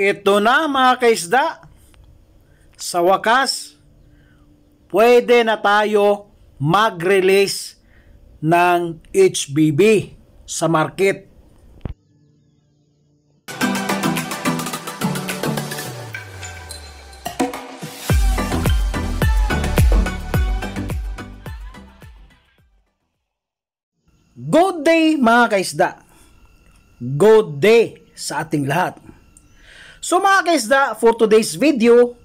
Ito na mga kaisda, sa wakas, pwede na tayo mag-release ng HBB sa market. Good day mga kaisda. Good day sa ating lahat. So mga kaisda, for today's video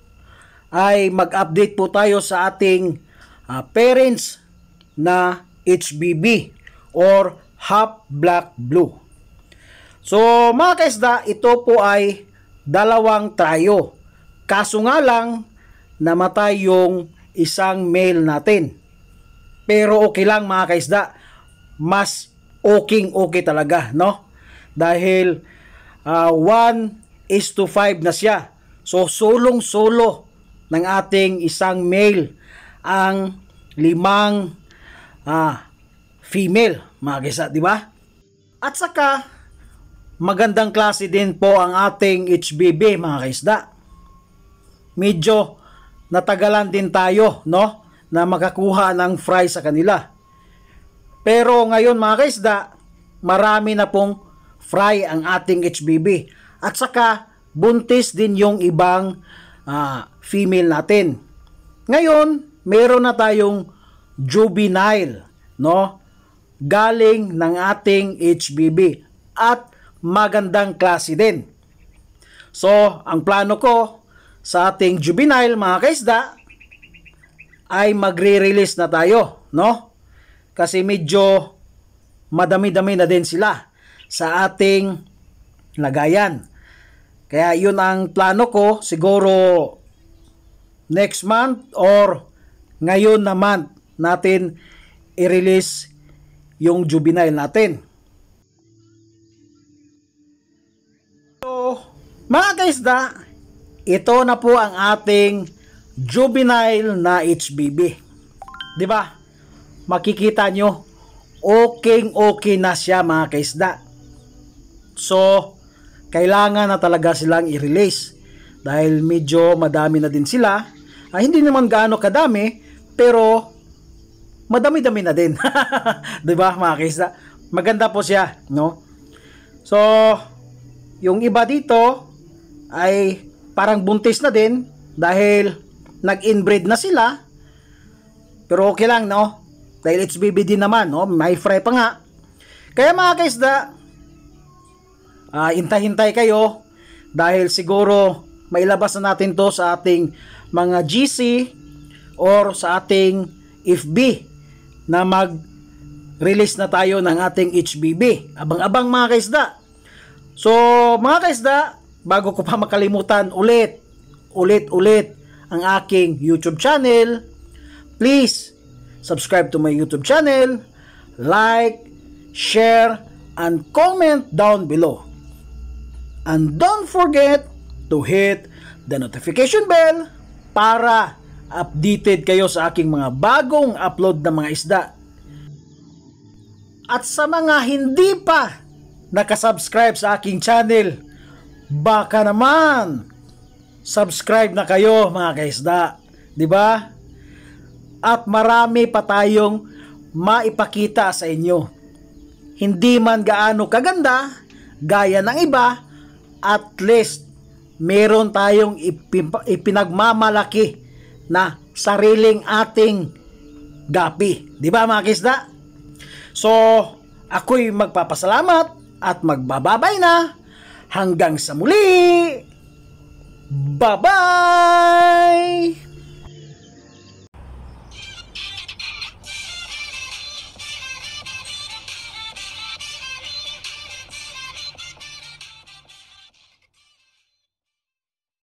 ay mag-update po tayo sa ating uh, parents na HBB or half black blue. So mga kaisda, ito po ay dalawang tayo. Kaso nga lang, namatay yung isang male natin. Pero okay lang mga kaisda, mas okay okay talaga, no? Dahil uh, one is to 5 na siya. So solong-solo ng ating isang male ang limang ah, female, mga gisa, di ba? At saka, magandang klase din po ang ating HBB, mga kaisda. Medyo natagalan din tayo, no? Na makakuha ng fry sa kanila. Pero ngayon, mga kaisda, marami na pong fry ang ating HBB. At saka buntis din yung ibang uh, female natin. Ngayon, meron na tayong juvenile, no? Galing ng ating HBB at magandang klase din. So, ang plano ko sa ating juvenile mga kaisda ay magre-release na tayo, no? Kasi medyo madami-dami na din sila sa ating lagayan. Kaya yun ang plano ko siguro next month or ngayon na month natin i-release yung juvenile natin. So, mga guys da, ito na po ang ating juvenile na HBB. 'Di ba? Makikita nyo, okay okay na siya mga guys da. So, kailangan na talaga silang i-release. Dahil medyo madami na din sila. Ah, hindi naman gaano kadami, pero madami-dami na din. 'Di ba, mga kaisa? Maganda po siya, no? So, yung iba dito ay parang buntis na din dahil nag-inbreed na sila. Pero okay lang, no? Dahil it's baby din naman, no? May fry pa nga. Kaya mga kaisda, uh, hintay-hintay kayo dahil siguro mailabas na natin to sa ating mga GC or sa ating FB na mag release na tayo ng ating HBB abang-abang mga kaisda so mga kaisda bago ko pa makalimutan ulit ulit ulit ang aking YouTube channel please subscribe to my YouTube channel like share and comment down below And don't forget to hit the notification bell para updated kayo sa aking mga bagong upload ng mga isda. At sa mga hindi pa nakasubscribe sa aking channel, baka naman subscribe na kayo mga kaisda. ba? At marami pa tayong maipakita sa inyo. Hindi man gaano kaganda, gaya ng iba, at least meron tayong ipinagmamalaki na sariling ating gapi. Di ba mga kisda? So, ako'y magpapasalamat at magbababay na. Hanggang sa muli! Bye-bye!